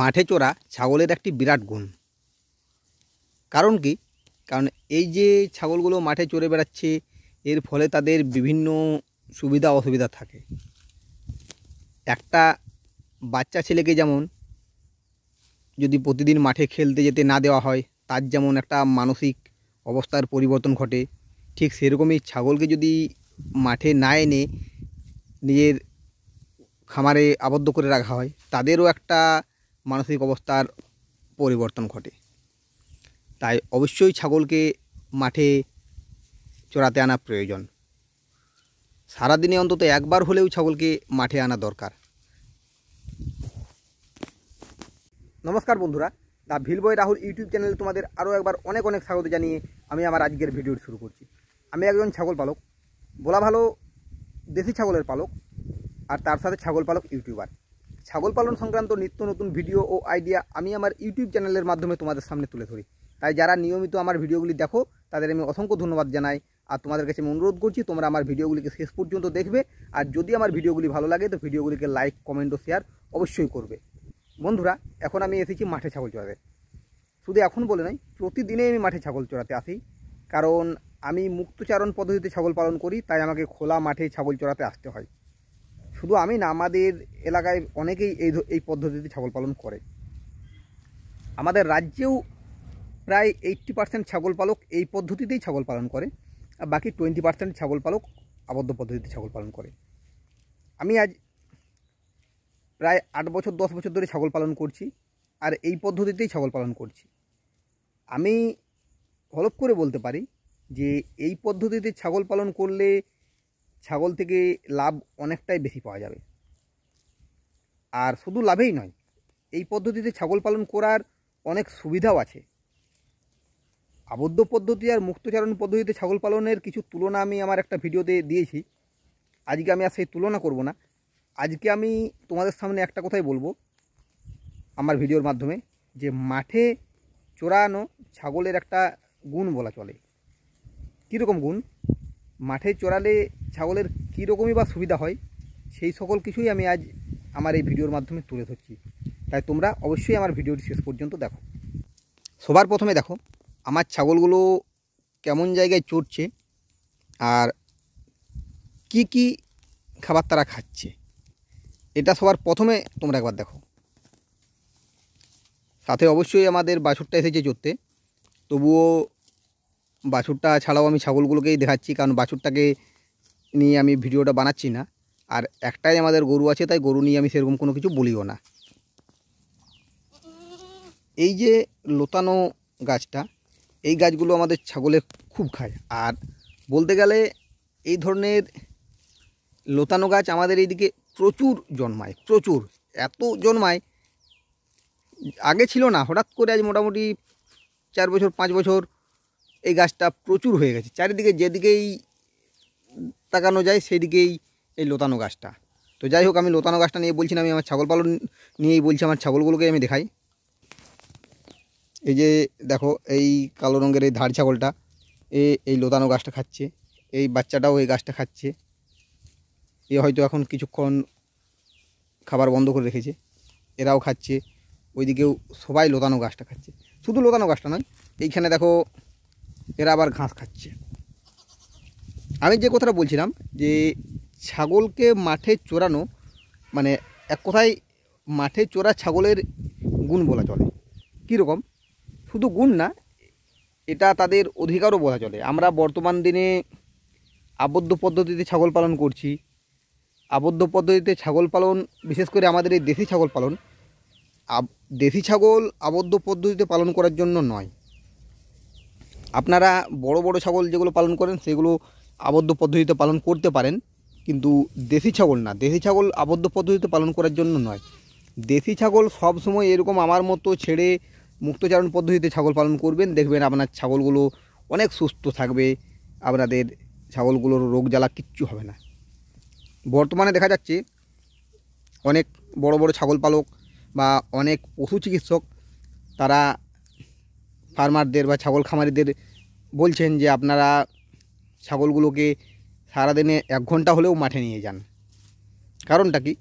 মাঠে চড়া ছাগলের একটি বিরাট গুণ কারণ কি কারণ এই যে ছাগলগুলো মাঠে চড়ে বেড়াচ্ছে এর ফলে তাদের বিভিন্ন সুবিধা অসুবিধা থাকে একটা বাচ্চা ছেলেকে যেমন যদি প্রতিদিন মাঠে খেলতে যেতে না দেওয়া হয় তার যেমন একটা মানসিক অবস্থার পরিবর্তন ঘটে ঠিক সেরকমই ছাগলকে যদি মাঠে না এনে নিজের খামারে আবদ্ধ করে রাখা হয় তাদেরও একটা মানসিক অবস্থার পরিবর্তন ঘটে তাই অবশ্যই ছাগলকে মাঠে চড়াতে আনা প্রয়োজন সারাদিনে অন্তত একবার হলেও ছাগলকে মাঠে আনা দরকার নমস্কার বন্ধুরা দা ভিলবয় রাহুল ইউটিউব চ্যানেলে তোমাদের আরও একবার অনেক অনেক স্বাগত জানিয়ে আমি আমার আজকের ভিডিও শুরু করছি আমি একজন ছাগল পালক বলা ভালো দেশি ছাগলের পালক আর তার সাথে ছাগল পালক ইউটিউবার ছাগল পালন সংক্রান্ত নিত্য নতুন ভিডিও ও আইডিয়া আমি আমার ইউটিউব চ্যানেলের মাধ্যমে তোমাদের সামনে তুলে ধরি তাই যারা নিয়মিত আমার ভিডিওগুলি দেখো তাদের আমি অসংখ্য ধন্যবাদ জানাই আর তোমাদের কাছে আমি অনুরোধ করছি তোমরা আমার ভিডিওগুলিকে শেষ পর্যন্ত দেখবে আর যদি আমার ভিডিওগুলি ভালো লাগে তো ভিডিওগুলিকে লাইক কমেন্ট ও শেয়ার অবশ্যই করবে বন্ধুরা এখন আমি এসেছি মাঠে ছাগল চড়াতে শুধু এখন বলে নয় প্রতিদিনেই আমি মাঠে ছাগল চড়াতে আসি কারণ আমি মুক্তচারণ পদ্ধতিতে ছাগল পালন করি তাই আমাকে খোলা মাঠে ছাগল চড়াতে আসতে হয় শুধু আমি না আমাদের এলাকায় অনেকেই এই এই পদ্ধতিতে ছাগল পালন করে আমাদের রাজ্যেও প্রায় এইট্টি পার্সেন্ট ছাগল পালক এই পদ্ধতিতেই ছাগল পালন করে আর বাকি টোয়েন্টি পার্সেন্ট ছাগল পালক আবদ্ধ পদ্ধতিতে ছাগল পালন করে আমি আজ প্রায় আট বছর দশ বছর ধরে ছাগল পালন করছি আর এই পদ্ধতিতেই ছাগল পালন করছি আমি হলপ করে বলতে পারি যে এই পদ্ধতিতে ছাগল পালন করলে ছাগল থেকে লাভ অনেকটাই বেশি পাওয়া যাবে আর শুধু লাভেই নয় এই পদ্ধতিতে ছাগল পালন করার অনেক সুবিধাও আছে আবদ্ধ পদ্ধতি আর মুক্তচারণ পদ্ধতিতে ছাগল পালনের কিছু তুলনা আমি আমার একটা ভিডিওতে দিয়েছি আজকে আমি আর সেই তুলনা করব না আজকে আমি তোমাদের সামনে একটা কথাই বলবো আমার ভিডিওর মাধ্যমে যে মাঠে চোরানো ছাগলের একটা গুণ বলা চলে কীরকম গুণ মাঠে চড়ালে ছাগলের কীরকমই বা সুবিধা হয় সেই সকল কিছুই আমি আজ আমার এই ভিডিওর মাধ্যমে তুলে ধরছি তাই তোমরা অবশ্যই আমার ভিডিওটি শেষ পর্যন্ত দেখো সবার প্রথমে দেখো আমার ছাগলগুলো কেমন জায়গায় চড়ছে আর কি কি খাবার তারা খাচ্ছে এটা সবার প্রথমে তোমরা একবার দেখো সাথে অবশ্যই আমাদের বাছুরটা এসেছে চড়তে তবুও বাছুরটা ছাড়াও আমি ছাগলগুলোকেই দেখাচ্ছি কারণ বাছুরটাকে নিয়ে আমি ভিডিওটা বানাচ্ছি না আর একটাই আমাদের গরু আছে তাই গরু নিয়ে আমি সেরকম কোনো কিছু বলিও না এই যে লতানো গাছটা এই গাছগুলো আমাদের ছাগলে খুব খায় আর বলতে গেলে এই ধরনের লতানো গাছ আমাদের এইদিকে প্রচুর জন্মায় প্রচুর এত জন্মায় আগে ছিল না হঠাৎ করে আজ মোটামুটি চার বছর পাঁচ বছর এই গাছটা প্রচুর হয়ে গেছে চারিদিকে যেদিকেই তাকানো যায় সেদিকেই এই লোতানো গাছটা তো যাই হোক আমি লোতানো গাছটা নিয়ে বলছি না আমি আমার ছাগল পালন নিয়েই বলছি আমার ছাগলগুলোকে আমি দেখাই এই যে দেখো এই কালো রঙের এই ধার ছাগলটা এ এই লোতানো গাছটা খাচ্ছে এই বাচ্চাটাও এই গাছটা খাচ্ছে এ হয়তো এখন কিছুক্ষণ খাবার বন্ধ করে রেখেছে এরাও খাচ্ছে ওইদিকেও সবাই লোতানো গাছটা খাচ্ছে শুধু লোতানো গাছটা নয় এইখানে দেখো এরা আবার ঘাস খাচ্ছে আমি যে কথাটা বলছিলাম যে ছাগলকে মাঠে চোরানো মানে এক কথায় মাঠে চোরা ছাগলের গুণ বলা চলে কীরকম শুধু গুণ না এটা তাদের অধিকারও বলা চলে আমরা বর্তমান দিনে আবদ্ধ পদ্ধতিতে ছাগল পালন করছি আবদ্ধ পদ্ধতিতে ছাগল পালন বিশেষ করে আমাদের এই দেশি ছাগল পালন দেশি ছাগল আবদ্ধ পদ্ধতিতে পালন করার জন্য নয় আপনারা বড় বড় ছাগল যেগুলো পালন করেন সেগুলো আবদ্ধ পদ্ধতিতে পালন করতে পারেন কিন্তু দেশি ছাগল না দেশি ছাগল আবদ্ধ পদ্ধতিতে পালন করার জন্য নয় দেশি ছাগল সবসময় এরকম আমার মতো ছেড়ে মুক্তচারণ পদ্ধতিতে ছাগল পালন করবেন দেখবেন আপনার ছাগলগুলো অনেক সুস্থ থাকবে আপনাদের ছাগলগুলোর রোগ জ্বালা কিচ্ছু হবে না বর্তমানে দেখা যাচ্ছে অনেক বড় বড় ছাগল পালক বা অনেক পশু চিকিৎসক তারা ফার্মারদের বা ছাগল খামারিদের বলছেন যে আপনারা ছাগলগুলোকে সারাদিনে এক ঘন্টা হলেও মাঠে নিয়ে যান কারণটা কি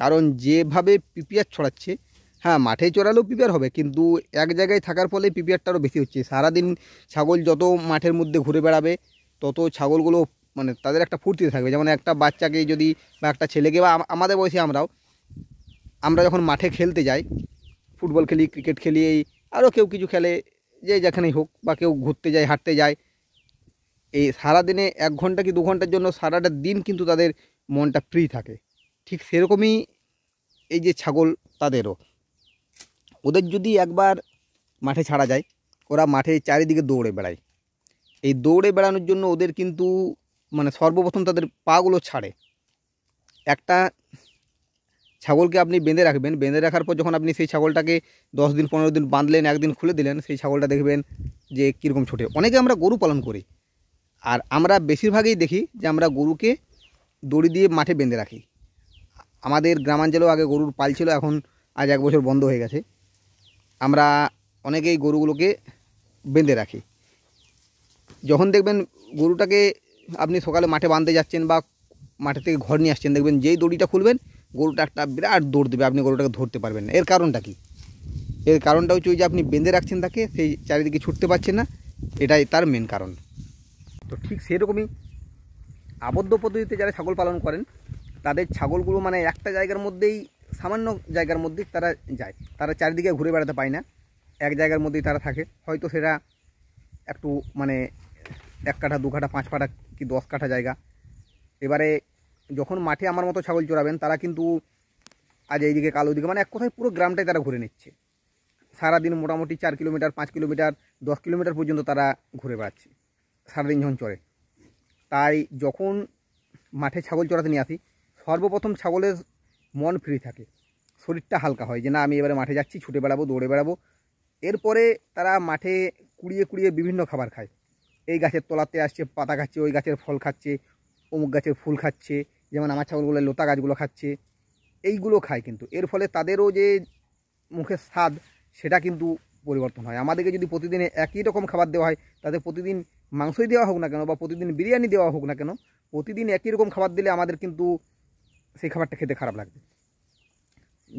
কারণ যেভাবে পিপিআর ছড়াচ্ছে হ্যাঁ মাঠে চড়ালেও পিপিআর হবে কিন্তু এক জায়গায় থাকার ফলে পিপিআরটা আরও বেশি হচ্ছে সারাদিন ছাগল যত মাঠের মধ্যে ঘুরে বেড়াবে তত ছাগলগুলো মানে তাদের একটা ফুর্তি থাকবে যেমন একটা বাচ্চাকে যদি বা একটা ছেলেকে বা আমাদের বয়সে আমরাও আমরা যখন মাঠে খেলতে যাই ফুটবল খেলি ক্রিকেট খেলি এই আরও কেউ কিছু খেলে যে যেখানেই হোক বা কেউ ঘুরতে যায় হাঁটতে যায় এই সারাদিনে এক ঘন্টা কি দু ঘন্টার জন্য সারাটা দিন কিন্তু তাদের মনটা ফ্রি থাকে ঠিক সেরকমই এই যে ছাগল তাদেরও ওদের যদি একবার মাঠে ছাড়া যায় ওরা মাঠে চারিদিকে দৌড়ে বেড়ায় এই দৌড়ে বেড়ানোর জন্য ওদের কিন্তু মানে সর্বপ্রথম তাদের পাগুলো ছাড়ে একটা ছাগলকে আপনি বেঁধে রাখবেন বেঁধে রাখার পর যখন আপনি সেই ছাগলটাকে দশ দিন পনেরো দিন বাঁধলেন একদিন খুলে দিলেন সেই ছাগলটা দেখবেন যে কীরকম ছোটে অনেকে আমরা গরু পালন করি আর আমরা বেশিরভাগই দেখি যে আমরা গরুকে দড়ি দিয়ে মাঠে বেঁধে রাখি আমাদের গ্রামাঞ্চলেও আগে গরুর পাল ছিল এখন আজ এক বছর বন্ধ হয়ে গেছে আমরা অনেকেই গরুগুলোকে বেঁধে রাখি যখন দেখবেন গরুটাকে আপনি সকালে মাঠে বাঁধতে যাচ্ছেন বা মাঠে থেকে ঘর নিয়ে আসছেন দেখবেন যেই দড়িটা খুলবেন গরুটা একটা বিরাট দৌড় দেবে আপনি গরুটাকে ধরতে পারবেন না এর কারণটা কি এর কারণটা হচ্ছে যে আপনি বেঁধে রাখছেন তাকে সেই চারিদিকে ছুটতে পারছেন না এটাই তার মেন কারণ তো ঠিক সেরকমই আবদ্ধ পদ্ধতিতে যারা ছাগল পালন করেন তাদের ছাগলগুলো মানে একটা জায়গার মধ্যেই সামান্য জায়গার মধ্যেই তারা যায় তারা চারিদিকে ঘুরে বেড়াতে পায় না এক জায়গার মধ্যেই তারা থাকে হয়তো সেটা একটু মানে এক কাঠা দু কাঠা পাঁচ কাঠা কি দশ কাঠা জায়গা এবারে যখন মাঠে আমার মতো ছাগল চড়াবেন তারা কিন্তু আজ এইদিকে কালো দিকে মানে এক কথায় পুরো গ্রামটাই তারা ঘুরে নিচ্ছে সারাদিন মোটামুটি চার কিলোমিটার পাঁচ কিলোমিটার দশ কিলোমিটার পর্যন্ত তারা ঘুরে বেড়াচ্ছে সারাদিন যখন চড়ে তাই যখন মাঠে ছাগল চড়াতে নিয়ে আসি সর্বপ্রথম ছাগলের মন ফ্রি থাকে শরীরটা হালকা হয় যে না আমি এবারে মাঠে যাচ্ছি ছুটে বেড়াবো দৌড়ে বেড়াবো এরপরে তারা মাঠে কুড়িয়ে কুড়িয়ে বিভিন্ন খাবার খায় এই গাছের তলাতে আসছে পাতা খাচ্ছে ওই গাছের ফল খাচ্ছে অমুক গাছের ফুল খাচ্ছে যেমন আমার ছাগলগুলো লোতা গাছগুলো খাচ্ছে এইগুলো খায় কিন্তু এর ফলে তাদেরও যে মুখের স্বাদ সেটা কিন্তু পরিবর্তন হয় আমাদেরকে যদি প্রতিদিন একই রকম খাবার দেওয়া হয় তাদের প্রতিদিন মাংসই দেওয়া হোক না কেন বা প্রতিদিন বিরিয়ানি দেওয়া হোক না কেন প্রতিদিন একই রকম খাবার দিলে আমাদের কিন্তু সেই খাবারটা খেতে খারাপ লাগবে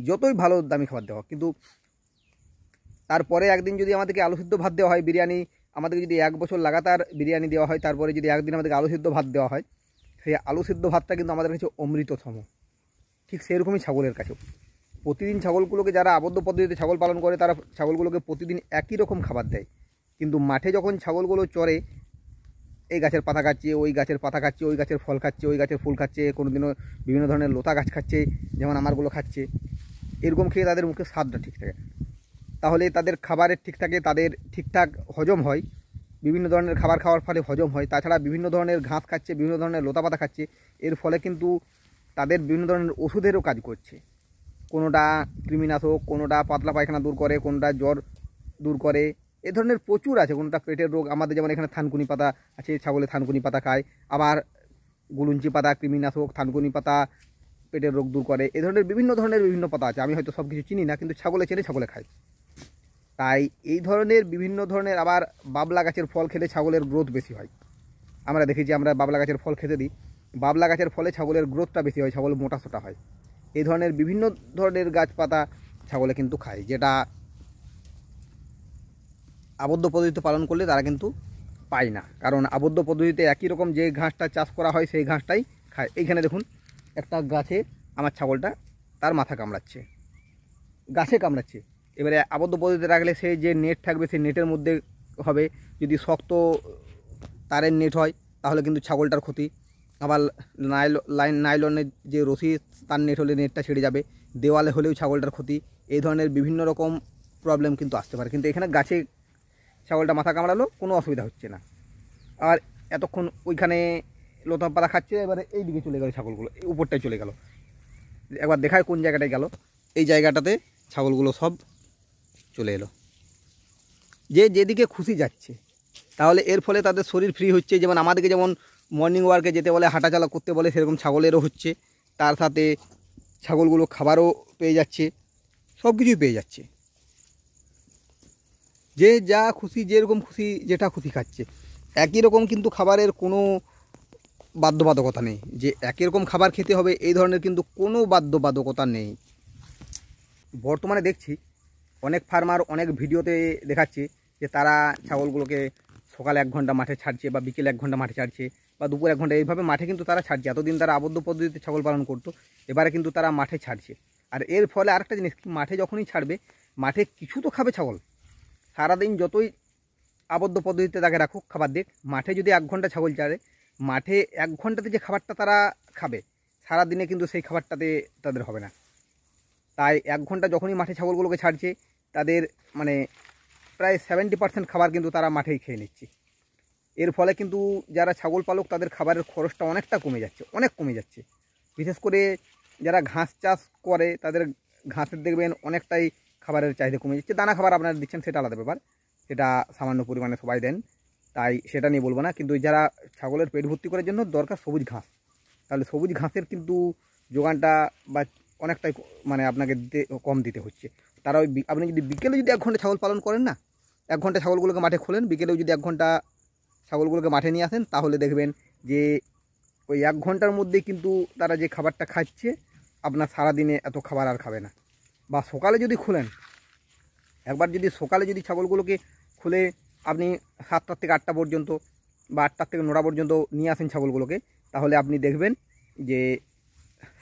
যতই ভালো দামি খাবার দেওয়া কিন্তু তারপরে একদিন যদি আমাদেরকে আলু সিদ্ধ ভাত দেওয়া হয় বিরিয়ানি আমাদেরকে যদি এক বছর লাগাতার বিরিয়ানি দেওয়া হয় তারপরে যদি একদিন আমাদেরকে আলু সিদ্ধ ভাত দেওয়া হয় সেই আলু সিদ্ধ ভাতটা কিন্তু আমাদের কাছে অমৃতসম ঠিক সেরকমই ছাগলের কাছেও প্রতিদিন ছাগলগুলোকে যারা আবদ্ধ পদ্ধতিতে ছাগল পালন করে তারা ছাগলগুলোকে প্রতিদিন একই রকম খাবার দেয় কিন্তু মাঠে যখন ছাগলগুলো চড়ে এই গাছের পাতা খাচ্ছে ওই গাছের পাতা খাচ্ছে ওই গাছের ফল খাচ্ছে ওই গাছের ফুল খাচ্ছে কোনো দিনও বিভিন্ন ধরনের লতা গাছ খাচ্ছে যেমন আমারগুলো খাচ্ছে এরকম খেয়ে তাদের মুখে স্বাদটা ঠিক থাকে তাহলে তাদের খাবারের ঠিক থাকে তাদের ঠিকঠাক হজম হয় বিভিন্ন ধরনের খাবার খাওয়ার ফলে হজম হয় তাছাড়া বিভিন্ন ধরনের ঘাস খাচ্ছে বিভিন্ন ধরনের পাতা খাচ্ছে এর ফলে কিন্তু তাদের বিভিন্ন ধরনের ওষুধেরও কাজ করছে কোনোটা কৃমিনাশক কোনোটা পাতলা পায়খানা দূর করে কোনোটা জ্বর দূর করে এ ধরনের প্রচুর আছে কোনোটা পেটের রোগ আমাদের যেমন এখানে থানকুনি পাতা আছে ছাগলে থানকুনি পাতা খায় আবার গুলুঞ্চি পাতা কৃমিনাশক থানকুনি পাতা পেটের রোগ দূর করে এ ধরনের বিভিন্ন ধরনের বিভিন্ন পাতা আছে আমি হয়তো সব কিছু চিনি না কিন্তু ছাগলে চেনে ছাগলে খায় তাই এই ধরনের বিভিন্ন ধরনের আবার বাবলা গাছের ফল খেলে ছাগলের গ্রোথ বেশি হয় আমরা দেখেছি আমরা বাবলা গাছের ফল খেতে দিই বাবলা গাছের ফলে ছাগলের গ্রোথটা বেশি হয় ছাগল মোটা সোটা হয় এই ধরনের বিভিন্ন ধরনের গাছপাতা ছাগলে কিন্তু খায় যেটা আবদ্ধ পদ্ধতিতে পালন করলে তারা কিন্তু পায় না কারণ আবদ্ধ পদ্ধতিতে একই রকম যে ঘাসটা চাষ করা হয় সেই ঘাসটাই খায় এইখানে দেখুন একটা গাছে আমার ছাগলটা তার মাথা কামড়াচ্ছে গাছে কামড়াচ্ছে এবারে আবদ্ধ পদ্ধতিতে রাখলে সে যে নেট থাকবে সেই নেটের মধ্যে হবে যদি শক্ত তারের নেট হয় তাহলে কিন্তু ছাগলটার ক্ষতি আবার নাইল লাইন নাইলনের যে রশি তার নেট হলে নেটটা ছেড়ে যাবে দেওয়ালে হলেও ছাগলটার ক্ষতি এই ধরনের বিভিন্ন রকম প্রবলেম কিন্তু আসতে পারে কিন্তু এখানে গাছে ছাগলটা মাথা কামড়ালো কোনো অসুবিধা হচ্ছে না আর এতক্ষণ ওইখানে লতা পাতা খাচ্ছে এবারে এই দিকে চলে গেল ছাগলগুলো এই উপরটায় চলে গেল একবার দেখায় কোন জায়গাটায় গেল এই জায়গাটাতে ছাগলগুলো সব চলে এলো যে যেদিকে খুশি যাচ্ছে তাহলে এর ফলে তাদের শরীর ফ্রি হচ্ছে যেমন আমাদেরকে যেমন মর্নিং ওয়ার্কে যেতে বলে হাঁটাচলা করতে বলে সেরকম ছাগলেরও হচ্ছে তার সাথে ছাগলগুলো খাবারও পেয়ে যাচ্ছে সব কিছুই পেয়ে যাচ্ছে যে যা খুশি যেরকম খুশি যেটা খুশি খাচ্ছে একই রকম কিন্তু খাবারের কোনো বাধ্যবাধকতা নেই যে একই রকম খাবার খেতে হবে এই ধরনের কিন্তু কোনো বাধ্যবাধকতা নেই বর্তমানে দেখছি অনেক ফার্মার অনেক ভিডিওতে দেখাচ্ছে যে তারা ছাগলগুলোকে সকাল এক ঘন্টা মাঠে ছাড়ছে বা বিকেল এক ঘন্টা মাঠে ছাড়ছে বা দুপুর এক ঘন্টা এইভাবে মাঠে কিন্তু তারা ছাড়ছে এতদিন তারা আবদ্ধ পদ্ধতিতে ছাগল পালন করতো এবারে কিন্তু তারা মাঠে ছাড়ছে আর এর ফলে আরেকটা জিনিস মাঠে যখনই ছাড়বে মাঠে কিছু তো খাবে ছাগল সারাদিন যতই আবদ্ধ পদ্ধতিতে তাকে রাখুক খাবার দিক মাঠে যদি এক ঘন্টা ছাগল চারে মাঠে এক ঘন্টাতে যে খাবারটা তারা খাবে সারাদিনে কিন্তু সেই খাবারটাতে তাদের হবে না তাই এক ঘন্টা যখনই মাঠে ছাগলগুলোকে ছাড়ছে তাদের মানে প্রায় সেভেন্টি পার্সেন্ট খাবার কিন্তু তারা মাঠেই খেয়ে নিচ্ছে এর ফলে কিন্তু যারা ছাগল পালক তাদের খাবারের খরচটা অনেকটা কমে যাচ্ছে অনেক কমে যাচ্ছে বিশেষ করে যারা ঘাস চাষ করে তাদের ঘাসের দেখবেন অনেকটাই খাবারের চাহিদা কমে যাচ্ছে দানা খাবার আপনারা দিচ্ছেন সেটা আলাদা ব্যাপার সেটা সামান্য পরিমাণে সবাই দেন তাই সেটা নিয়ে বলবো না কিন্তু যারা ছাগলের পেট ভর্তি করার জন্য দরকার সবুজ ঘাস তাহলে সবুজ ঘাসের কিন্তু যোগানটা বা অনেকটাই মানে আপনাকে দিতে কম দিতে হচ্ছে তারা ওই আপনি যদি বিকেলে যদি এক ঘন্টা ছাগল পালন করেন না এক ঘন্টা ছাগলগুলোকে মাঠে খোলেন বিকেলেও যদি এক ঘন্টা ছাগলগুলোকে মাঠে নিয়ে আসেন তাহলে দেখবেন যে ওই এক ঘন্টার মধ্যেই কিন্তু তারা যে খাবারটা খাচ্ছে আপনার সারাদিনে এত খাবার আর খাবে না বা সকালে যদি খুলেন একবার যদি সকালে যদি ছাগলগুলোকে খুলে আপনি সাতটার থেকে আটটা পর্যন্ত বা আটটার থেকে নটা পর্যন্ত নিয়ে আসেন ছাগলগুলোকে তাহলে আপনি দেখবেন যে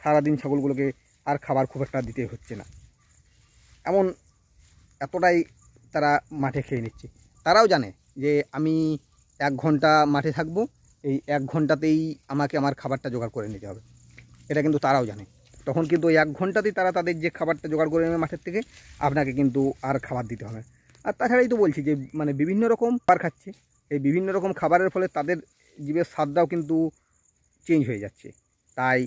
সারাদিন ছাগলগুলোকে আর খাবার খুব একটা দিতে হচ্ছে না এমন এতটাই তারা মাঠে খেয়ে নিচ্ছে তারাও জানে যে আমি এক ঘন্টা মাঠে থাকবো এই এক ঘন্টাতেই আমাকে আমার খাবারটা জোগাড় করে নিতে হবে এটা কিন্তু তারাও জানে তখন কিন্তু ওই এক ঘন্টাতেই তারা তাদের যে খাবারটা জোগাড় করে নেবে মাঠের থেকে আপনাকে কিন্তু আর খাবার দিতে হবে আর তাছাড়াই তো বলছি যে মানে বিভিন্ন রকম খাবার খাচ্ছে এই বিভিন্ন রকম খাবারের ফলে তাদের জীবের স্বাদটাও কিন্তু চেঞ্জ হয়ে যাচ্ছে তাই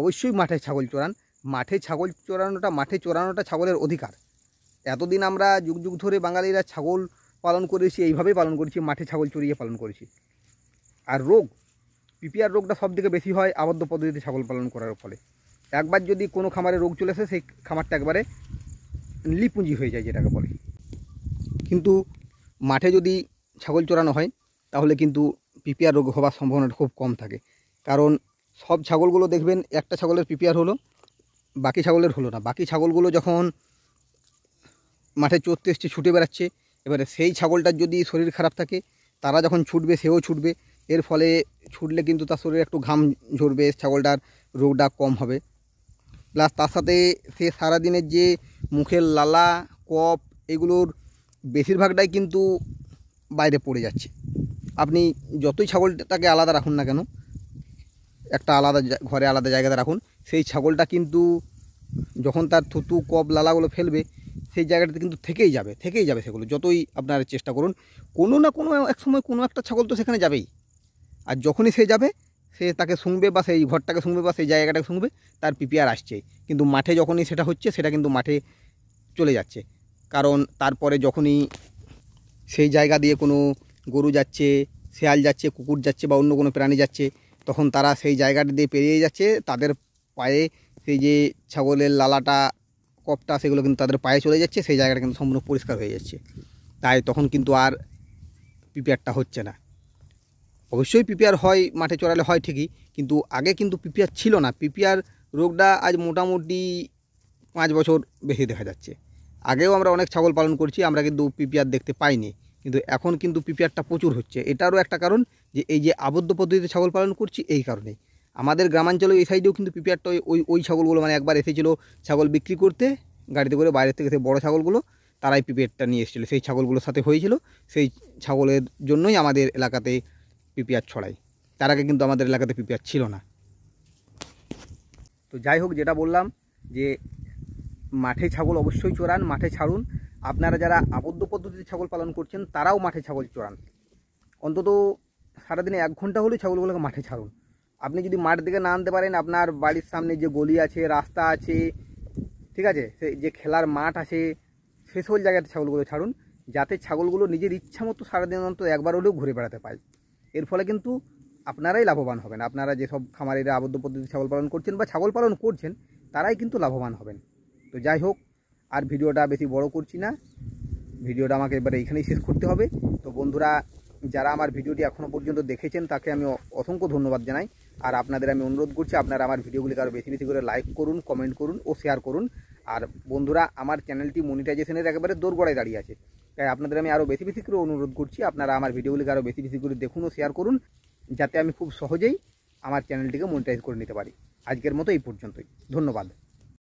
অবশ্যই মাঠে ছাগল চোরান মাঠে ছাগল চোরানোটা মাঠে চোরানোটা ছাগলের অধিকার এতদিন আমরা যুগ যুগ ধরে বাঙালিরা ছাগল পালন করেছি এইভাবেই পালন করেছি মাঠে ছাগল চড়িয়ে পালন করেছি আর রোগ পিপিআর রোগটা সবথেকে বেশি হয় আবদ্ধ পদ্ধতিতে ছাগল পালন করার ফলে একবার যদি কোনো খামারে রোগ চলে আসে সেই খামারটা একবারে লিপুঁজি হয়ে যায় যেটাকে বলে কিন্তু মাঠে যদি ছাগল চড়ানো হয় তাহলে কিন্তু পিপিআর রোগ হওয়ার সম্ভাবনাটা খুব কম থাকে কারণ সব ছাগলগুলো দেখবেন একটা ছাগলের পিপিআর হলো বাকি ছাগলের হলো না বাকি ছাগলগুলো যখন মাঠে চড়তে এসছে ছুটে বেড়াচ্ছে এবারে সেই ছাগলটার যদি শরীর খারাপ থাকে তারা যখন ছুটবে সেও ছুটবে এর ফলে ছুটলে কিন্তু তার শরীরে একটু ঘাম ঝরবে ছাগলটার রোগটা কম হবে প্লাস তার সাথে সে সারাদিনের যে মুখের লালা কপ এগুলোর বেশিরভাগটাই কিন্তু বাইরে পড়ে যাচ্ছে আপনি যতই ছাগলটাকে আলাদা রাখুন না কেন একটা আলাদা ঘরে আলাদা জায়গাতে রাখুন সেই ছাগলটা কিন্তু যখন তার থুতু কপ লালাগুলো ফেলবে সেই জায়গাটাতে কিন্তু থেকেই যাবে থেকেই যাবে সেগুলো যতই আপনারা চেষ্টা করুন কোনো না কোনো এক সময় কোনো একটা ছাগল তো সেখানে যাবেই আর যখনই সে যাবে সে তাকে শুনবে বা সেই ঘরটাকে শুনবে বা সেই জায়গাটাকে শুনবে তার পিপিআর আসছে কিন্তু মাঠে যখনই সেটা হচ্ছে সেটা কিন্তু মাঠে চলে যাচ্ছে কারণ তারপরে যখনই সেই জায়গা দিয়ে কোনো গরু যাচ্ছে শেয়াল যাচ্ছে কুকুর যাচ্ছে বা অন্য কোনো প্রাণী যাচ্ছে তখন তারা সেই জায়গাটা দিয়ে পেরিয়ে যাচ্ছে তাদের পায়ে সেই যে ছাগলের লালাটা কপটা সেগুলো কিন্তু তাদের পায়ে চলে যাচ্ছে সেই জায়গাটা কিন্তু সম্পূর্ণ পরিষ্কার হয়ে যাচ্ছে তাই তখন কিন্তু আর পিপিআরটা হচ্ছে না অবশ্যই পিপিআর হয় মাঠে চড়ালে হয় ঠিকই কিন্তু আগে কিন্তু পিপিআর ছিল না পিপিআর রোগটা আজ মোটামুটি পাঁচ বছর বেশি দেখা যাচ্ছে আগেও আমরা অনেক ছাগল পালন করছি আমরা কিন্তু পিপিআর দেখতে পাইনি কিন্তু এখন কিন্তু পিপিআরটা প্রচুর হচ্ছে এটারও একটা কারণ যে এই যে আবদ্ধ পদ্ধতিতে ছাগল পালন করছি এই কারণে আমাদের গ্রামাঞ্চলে এই সাইডেও কিন্তু পিপিআরটা ওই ওই ছাগলগুলো মানে একবার এসেছিলো ছাগল বিক্রি করতে গাড়িতে করে বাইরে থেকে সেই বড়ো ছাগলগুলো তারাই পিপিআরটা নিয়ে এসেছিলো সেই ছাগলগুলোর সাথে হয়েছিল সেই ছাগলের জন্যই আমাদের এলাকাতে পিপিআর ছড়াই তার আগে কিন্তু আমাদের এলাকাতে পিপিআর ছিল না তো যাই হোক যেটা বললাম যে মাঠে ছাগল অবশ্যই চড়ান মাঠে ছাড়ুন আপনারা যারা আবদ্ধ পদ্ধতিতে ছাগল পালন করছেন তারাও মাঠে ছাগল চড়ান অন্তত সারাদিনে এক ঘন্টা হলেই ছাগলগুলোকে মাঠে ছাড়ুন আপনি যদি মাঠ দিকে না আনতে পারেন আপনার বাড়ির সামনে যে গলি আছে রাস্তা আছে ঠিক আছে সে যে খেলার মাঠ আছে সে জায়গাতে ছাগলগুলো ছাড়ুন যাতে ছাগলগুলো নিজের ইচ্ছা মতো সারাদিন অন্তত একবার হলেও ঘুরে বেড়াতে পায় এর ফলে কিন্তু আপনারাই লাভবান হবেন আপনারা যেসব খামারিরা আবদ্ধ পদ্ধতি ছাগল পালন করছেন বা ছাগল পালন করছেন তারাই কিন্তু লাভবান হবেন তো যাই হোক আর ভিডিওটা বেশি বড় করছি না ভিডিওটা আমাকে এবারে এখানেই শেষ করতে হবে তো বন্ধুরা যারা আমার ভিডিওটি এখনও পর্যন্ত দেখেছেন তাকে আমি অসংখ্য ধন্যবাদ জানাই আর আপনাদের আমি অনুরোধ করছি আপনারা আমার ভিডিওগুলিকে আরও বেশি বেশি করে লাইক করুন কমেন্ট করুন ও শেয়ার করুন আর বন্ধুরা আমার চ্যানেলটি মনিটাইজেশনের একেবারে দোরগড়ায় দাঁড়িয়ে আছে তাই আপনাদের আমি আরও বেশি বেশি করে অনুরোধ করছি আপনারা আমার ভিডিওগুলিকে আরও বেশি বেশি করে দেখুন ও শেয়ার করুন যাতে আমি খুব সহজেই আমার চ্যানেলটিকে মনিটাইজ করে নিতে পারি আজকের মতো এই পর্যন্তই ধন্যবাদ